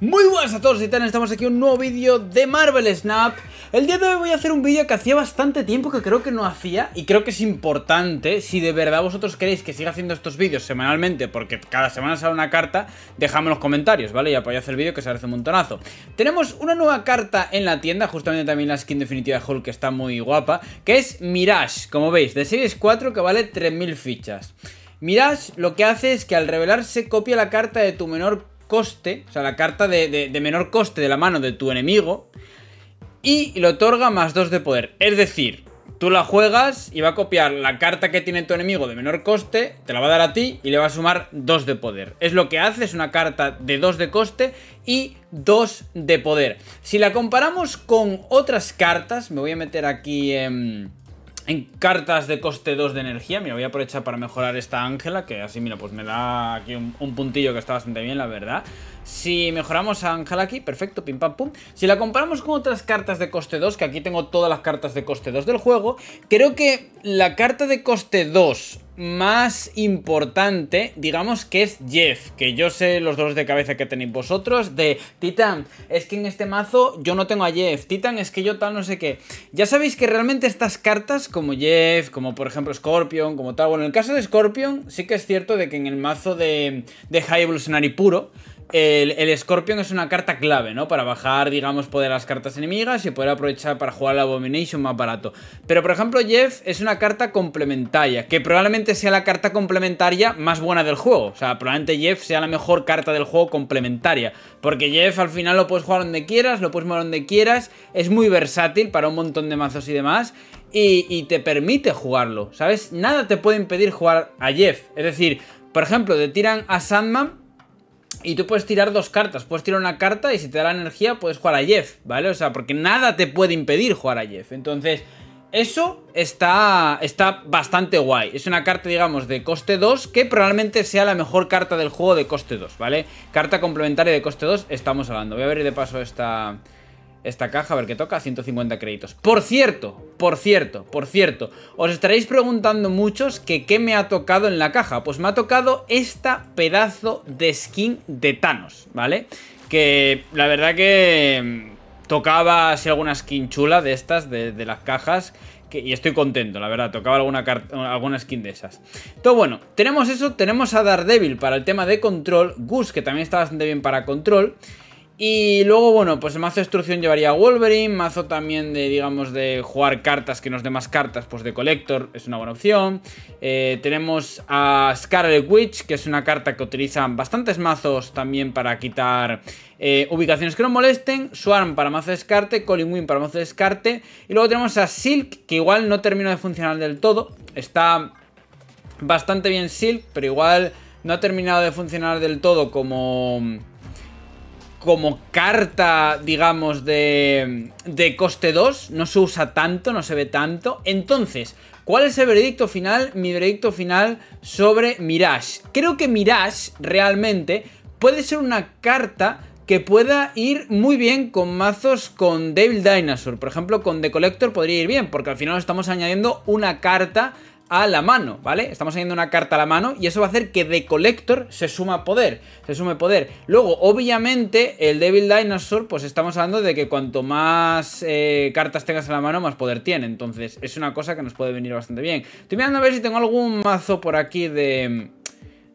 Muy buenas a todos tal? estamos aquí en un nuevo vídeo de Marvel Snap El día de hoy voy a hacer un vídeo que hacía bastante tiempo que creo que no hacía Y creo que es importante, si de verdad vosotros queréis que siga haciendo estos vídeos semanalmente Porque cada semana sale una carta, dejadme en los comentarios, ¿vale? Y apoyad el vídeo que se hace un montonazo Tenemos una nueva carta en la tienda, justamente también la skin definitiva de Hulk que está muy guapa Que es Mirage, como veis, de series 4 que vale 3000 fichas Mirage lo que hace es que al revelarse copia la carta de tu menor coste, o sea, la carta de, de menor coste de la mano de tu enemigo, y le otorga más 2 de poder. Es decir, tú la juegas y va a copiar la carta que tiene tu enemigo de menor coste, te la va a dar a ti y le va a sumar 2 de poder. Es lo que hace, es una carta de 2 de coste y 2 de poder. Si la comparamos con otras cartas, me voy a meter aquí en en cartas de coste 2 de energía. Mira, voy a aprovechar para mejorar esta Ángela, que así, mira, pues me da aquí un, puntillo que está bastante bien, la verdad. Si mejoramos a Ángela aquí, perfecto, pim pam pum. Si la comparamos con otras cartas de coste 2, que aquí tengo todas las cartas de coste 2 del juego, creo que la carta de coste 2 más importante, digamos que es Jeff, que yo sé los dolores de cabeza que tenéis vosotros, de Titan, es que en este mazo yo no tengo a Jeff, Titan es que yo tal no sé qué. Ya sabéis que realmente estas cartas como Jeff, como por ejemplo Scorpion, como tal, bueno, en el caso de Scorpion sí que es cierto de que en el mazo de, de High Evolutionary puro, el, el, Scorpion es una carta clave, ¿no? Para bajar, digamos, poder las cartas enemigas y poder aprovechar para jugar la Abomination más barato. Pero, por ejemplo, Jeff es una carta complementaria, que probablemente sea la carta complementaria más buena del juego. O sea, probablemente Jeff sea la mejor carta del juego complementaria. Porque Jeff al final lo puedes jugar donde quieras, lo puedes mover donde quieras, es muy versátil para un montón de mazos y demás. Y, y te permite jugarlo, ¿sabes? Nada te puede impedir jugar a Jeff. Es decir, por ejemplo, te tiran a Sandman y tú puedes tirar dos cartas. Puedes tirar una carta y si te da la energía puedes jugar a Jeff, ¿vale? O sea, porque nada te puede impedir jugar a Jeff. Entonces, eso está, está bastante guay. Es una carta, digamos, de coste 2 que probablemente sea la mejor carta del juego de coste 2, ¿vale? Carta complementaria de coste 2, estamos hablando. Voy a ver de paso esta, esta caja, a ver qué toca, 150 créditos. Por cierto, por cierto, por cierto, os estaréis preguntando muchos que qué me ha tocado en la caja. Pues me ha tocado esta pedazo de skin de Thanos, ¿vale? Que la verdad que mm, tocaba así alguna skin chula de estas, de, las cajas. y estoy contento, la verdad, tocaba alguna, alguna skin de esas. Todo bueno, tenemos eso, tenemos a Daredevil para el tema de control, Gus, que también está bastante bien para control. Y luego, bueno, pues el mazo de destrucción llevaría Wolverine, mazo también de, digamos, de jugar cartas que nos dé más cartas, pues de Collector es una buena opción. Eh, tenemos a Scarlet Witch, que es una carta que utilizan bastantes mazos también para quitar eh, ubicaciones que no molesten. Swarm para mazo de descarte, Colin para mazo de descarte. Y luego tenemos a Silk, que igual no termina de funcionar del todo. Está bastante bien Silk, pero igual no ha terminado de funcionar del todo como como carta, digamos, de, de coste 2. No se usa tanto, no se ve tanto. Entonces, ¿cuál es el veredicto final? Mi veredicto final sobre Mirage. Creo que Mirage realmente puede ser una carta que pueda ir muy bien con mazos con Devil Dinosaur. Por ejemplo, con The Collector podría ir bien, porque al final estamos añadiendo una carta a la mano, ¿vale? Estamos teniendo una carta a la mano y eso va a hacer que de Collector se suma poder, se sume poder. Luego, obviamente, el Devil Dinosaur, pues estamos hablando de que cuanto más eh, cartas tengas a la mano, más poder tiene. Entonces, es una cosa que nos puede venir bastante bien. Estoy mirando a ver si tengo algún mazo por aquí de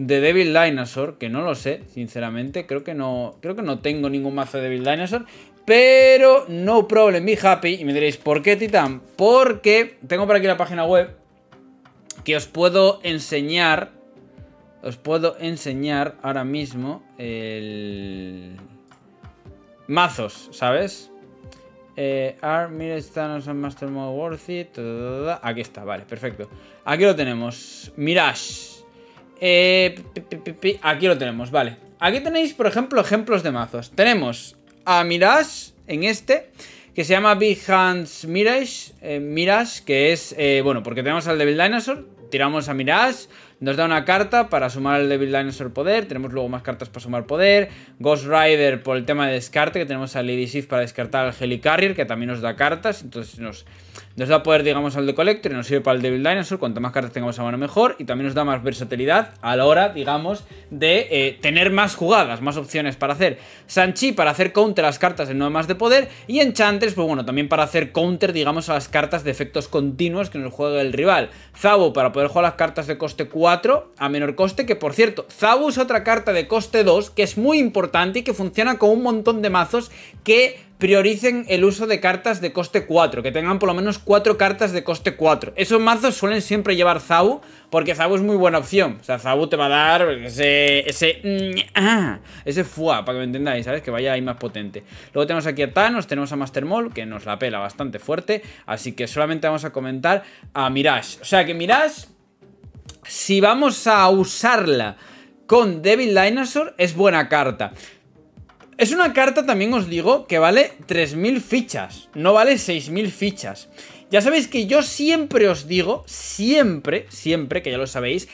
de Devil Dinosaur, que no lo sé, sinceramente, creo que no, creo que no tengo ningún mazo de Devil Dinosaur, pero no problem, be happy, y me diréis, ¿por qué Titan? Porque tengo por aquí la página web que os puedo enseñar. Os puedo enseñar ahora mismo el... Mazos, ¿sabes? Eh, Master Mode Worthy. Aquí está, vale, perfecto. Aquí lo tenemos. Mirage. Eh, aquí lo tenemos, vale. Aquí tenéis, por ejemplo, ejemplos de mazos. Tenemos a Mirage en este que se llama Big Hands Mirage, eh, Mirage, que es, eh, bueno, porque tenemos al Devil Dinosaur, tiramos a Mirage, nos da una carta para sumar al Devil Dinosaur poder, tenemos luego más cartas para sumar poder, Ghost Rider por el tema de descarte, que tenemos a Lady Sif para descartar al Helicarrier, que también nos da cartas, entonces nos nos da poder, digamos, al de Collector y nos sirve para el Devil Dinosaur. Cuanto más cartas tengamos a mano, mejor. Y también nos da más versatilidad a la hora, digamos, de eh, tener más jugadas, más opciones para hacer. Sanchi para hacer counter a las cartas de no más de poder. Y Enchantress, pues bueno, también para hacer counter, digamos, a las cartas de efectos continuos que nos juega el rival. Zabo para poder jugar las cartas de coste 4 a menor coste. Que por cierto, Zabu es otra carta de coste 2 que es muy importante y que funciona con un montón de mazos que prioricen el uso de cartas de coste 4, que tengan por lo menos 4 cartas de coste 4. Esos mazos suelen siempre llevar Zabu, porque Zabu es muy buena opción. O sea, Zabu te va a dar ese... ese... Mm, ah, ese fuá, para que me entendáis, ¿sabes? Que vaya ahí más potente. Luego tenemos aquí a Thanos, tenemos a Master Mall, que nos la pela bastante fuerte, así que solamente vamos a comentar a Mirage. O sea, que Mirage, si vamos a usarla con Devil Dinosaur, es buena carta. Es una carta, también os digo, que vale 3.000 fichas, no vale 6.000 fichas. Ya sabéis que yo siempre os digo, siempre, siempre, que ya lo sabéis,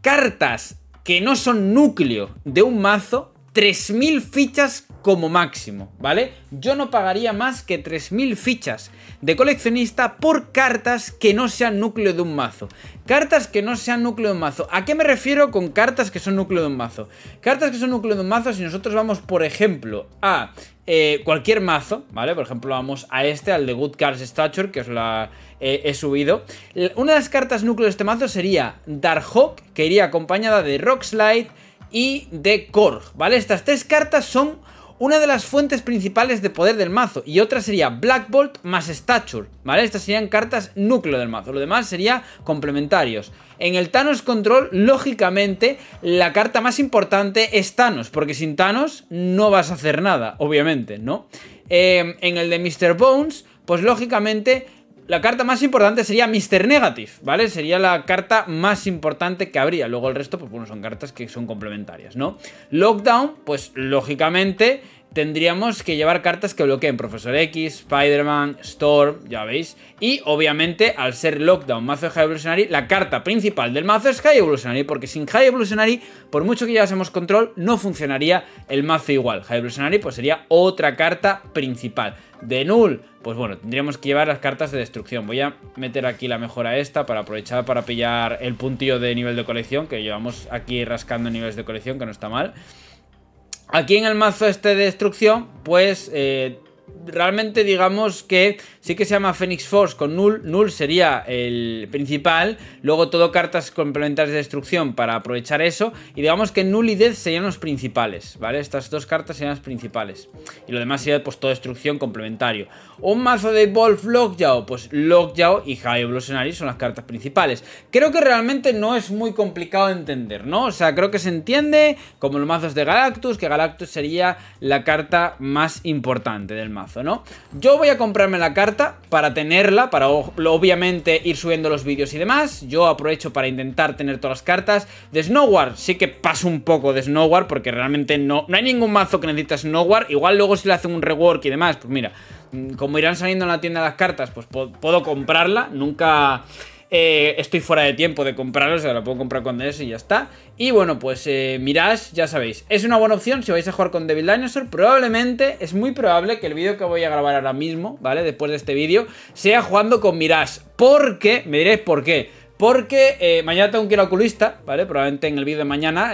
cartas que no son núcleo de un mazo 3.000 fichas como máximo, ¿vale? Yo no pagaría más que 3.000 fichas de coleccionista por cartas que no sean núcleo de un mazo. Cartas que no sean núcleo de mazo. ¿A qué me refiero con cartas que son núcleo de un mazo? Cartas que son núcleo de un mazo, si nosotros vamos, por ejemplo, a eh, cualquier mazo, ¿vale? Por ejemplo, vamos a este, al de Good Cards Stature, que os la eh, he subido. Una de las cartas núcleo de este mazo sería Darkhawk, que iría acompañada de Rock Slide y de Korg, ¿vale? Estas tres cartas son una de las fuentes principales de poder del mazo y otra sería Black Bolt más Stature, ¿vale? Estas serían cartas núcleo del mazo, lo demás sería complementarios. En el Thanos Control, lógicamente, la carta más importante es Thanos, porque sin Thanos no vas a hacer nada, obviamente, ¿no? Eh, en el de Mr. Bones, pues lógicamente la carta más importante sería Mr. Negative, ¿vale? Sería la carta más importante que habría. Luego el resto, pues bueno, son cartas que son complementarias, ¿no? Lockdown, pues lógicamente tendríamos que llevar cartas que bloqueen Profesor X, Spider-Man, Storm, ya veis. Y obviamente, al ser Lockdown, mazo de High Evolutionary, la carta principal del mazo es High Evolutionary, porque sin High Evolutionary, por mucho que llevásemos control, no funcionaría el mazo igual. High Evolutionary pues sería otra carta principal. De Null, pues bueno, tendríamos que llevar las cartas de destrucción. Voy a meter aquí la mejora esta para aprovechar para pillar el puntillo de nivel de colección, que llevamos aquí rascando niveles de colección, que no está mal. Aquí en el mazo este de destrucción, pues eh, realmente digamos que sí que se llama Phoenix Force con Null. Null sería el principal. Luego todo cartas complementarias de destrucción para aprovechar eso. Y digamos que Null y Death serían los principales, ¿vale? Estas dos cartas serían las principales. Y lo demás sería pues todo destrucción complementario. Un mazo de Wolf Lockjaw, pues Lockjaw y High Evolutionary son las cartas principales. Creo que realmente no es muy complicado de entender, ¿no? O sea, creo que se entiende como los mazos de Galactus, que Galactus sería la carta más importante del mazo, ¿no? Yo voy a comprarme la carta para tenerla, para obviamente ir subiendo los vídeos y demás. Yo aprovecho para intentar tener todas las cartas. De snowward sí que paso un poco de snowward porque realmente no, no hay ningún mazo que necesita snowward Igual luego si le hacen un rework y demás, pues mira, mm, como irán saliendo en la tienda las cartas, pues puedo comprarla. Nunca... Eh, estoy fuera de tiempo de comprarlo, o lo puedo comprar con DS y ya está. Y bueno, pues eh, Mirage, ya sabéis, es una buena opción si vais a jugar con Devil Dinosaur. Probablemente, es muy probable que el vídeo que voy a grabar ahora mismo, ¿vale? Después de este vídeo, sea jugando con Mirage. Porque, me diréis por qué. Porque eh, mañana tengo que ir a oculista, ¿vale? Probablemente en el vídeo de mañana.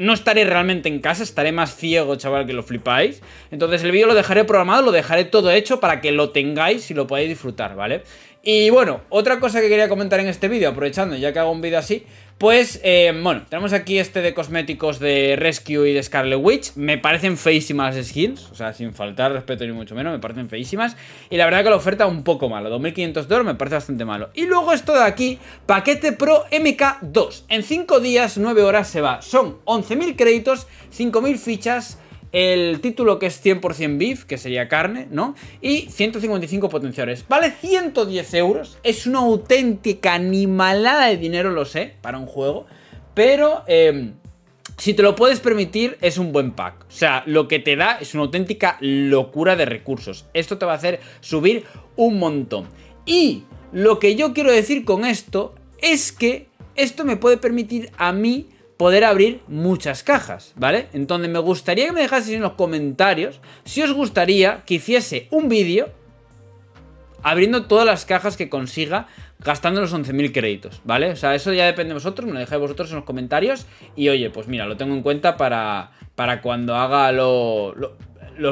no estaré realmente en casa, estaré más ciego, chaval, que lo flipáis. Entonces el vídeo lo dejaré programado, lo dejaré todo hecho para que lo tengáis y lo podáis disfrutar, ¿vale? Y bueno, otra cosa que quería comentar en este vídeo, aprovechando ya que hago un vídeo así, pues, eh, bueno, tenemos aquí este de cosméticos de Rescue y de Scarlet Witch. Me parecen feísimas skins, o sea, sin faltar respeto ni mucho menos, me parecen feísimas. Y la verdad que la oferta un poco malo, 2.500 dólares me parece bastante malo. Y luego esto de aquí, paquete Pro MK2. En 5 días, 9 horas se va. Son 11.000 créditos, 5.000 fichas el título que es 100% beef, que sería carne, ¿no? Y 155 potenciadores. Vale 110 euros, es una auténtica animalada de dinero, lo sé, para un juego, pero... Em, si te lo puedes permitir, es un buen pack. O sea, lo que te da es una auténtica locura de recursos. Esto te va a hacer subir un montón. Y lo que yo quiero decir con esto es que esto me puede permitir a mí poder abrir muchas cajas, ¿vale? Entonces me gustaría que me dejaseis en los comentarios si os gustaría que hiciese un vídeo abriendo todas las cajas que consiga gastando los 11.000 créditos, ¿vale? O sea, eso ya depende de vosotros, me lo dejáis vosotros en los comentarios y oye, pues mira, lo tengo en cuenta para, para cuando haga los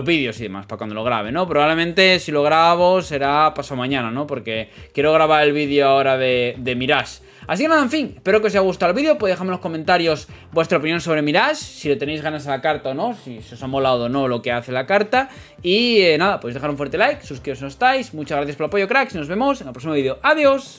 vídeos y demás, para cuando lo grabe, ¿no? Probablemente si lo grabo será paso mañana, ¿no? Porque quiero grabar el vídeo ahora de, de Mirage Así que nada, en fin, espero que os haya gustado el vídeo. Podéis dejarme en los comentarios vuestra opinión sobre Mirage, si le tenéis ganas a la carta o no, si os ha molado o no lo que hace la carta. Y eh, nada, podéis dejar un fuerte like, suscribiros si no estáis. Muchas gracias por el apoyo, cracks, y nos vemos en el próximo vídeo. ¡Adiós!